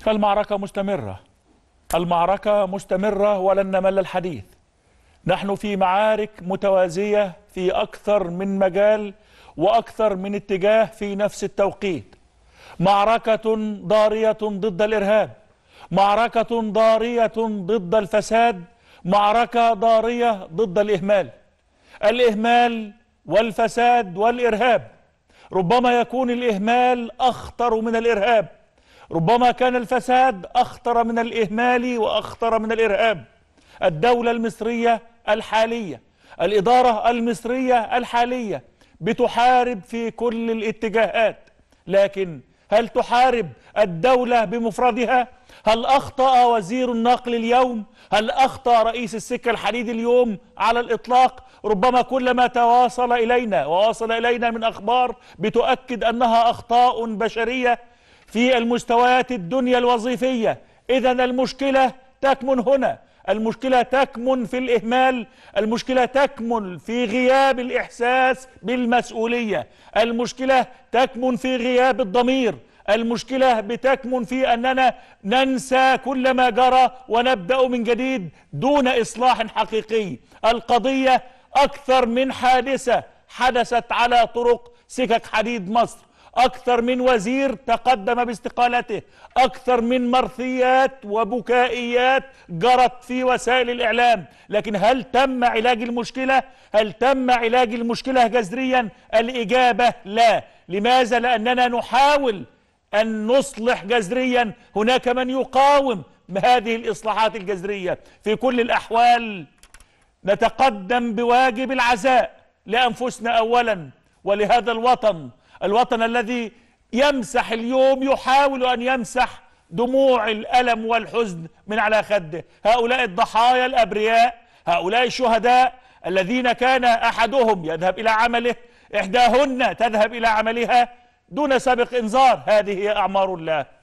فالمعركة مستمرة المعركة مستمرة ولن نمل الحديث نحن في معارك متوازية في أكثر من مجال وأكثر من اتجاه في نفس التوقيت معركة ضارية ضد الإرهاب معركة ضارية ضد الفساد معركة ضارية ضد الإهمال الإهمال والفساد والإرهاب ربما يكون الإهمال أخطر من الإرهاب ربما كان الفساد أخطر من الإهمال وأخطر من الإرهاب الدولة المصرية الحالية الإدارة المصرية الحالية بتحارب في كل الاتجاهات لكن هل تحارب الدولة بمفردها؟ هل أخطأ وزير النقل اليوم؟ هل أخطأ رئيس السكة الحديد اليوم على الإطلاق؟ ربما كل ما تواصل إلينا وواصل إلينا من أخبار بتؤكد أنها أخطاء بشرية في المستويات الدنيا الوظيفية إذا المشكلة تكمن هنا المشكلة تكمن في الإهمال المشكلة تكمن في غياب الإحساس بالمسؤولية المشكلة تكمن في غياب الضمير المشكلة بتكمن في أننا ننسى كل ما جرى ونبدأ من جديد دون إصلاح حقيقي القضية أكثر من حادثة حدثت على طرق سكك حديد مصر أكثر من وزير تقدم باستقالته أكثر من مرثيات وبكائيات جرت في وسائل الإعلام لكن هل تم علاج المشكلة؟ هل تم علاج المشكلة جذريا؟ الإجابة لا لماذا؟ لأننا نحاول أن نصلح جذريا هناك من يقاوم هذه الإصلاحات الجذرية في كل الأحوال نتقدم بواجب العزاء لأنفسنا أولا ولهذا الوطن الوطن الذي يمسح اليوم يحاول أن يمسح دموع الألم والحزن من على خده هؤلاء الضحايا الأبرياء هؤلاء الشهداء الذين كان أحدهم يذهب إلى عمله إحداهن تذهب إلى عملها دون سابق إنذار هذه هي أعمار الله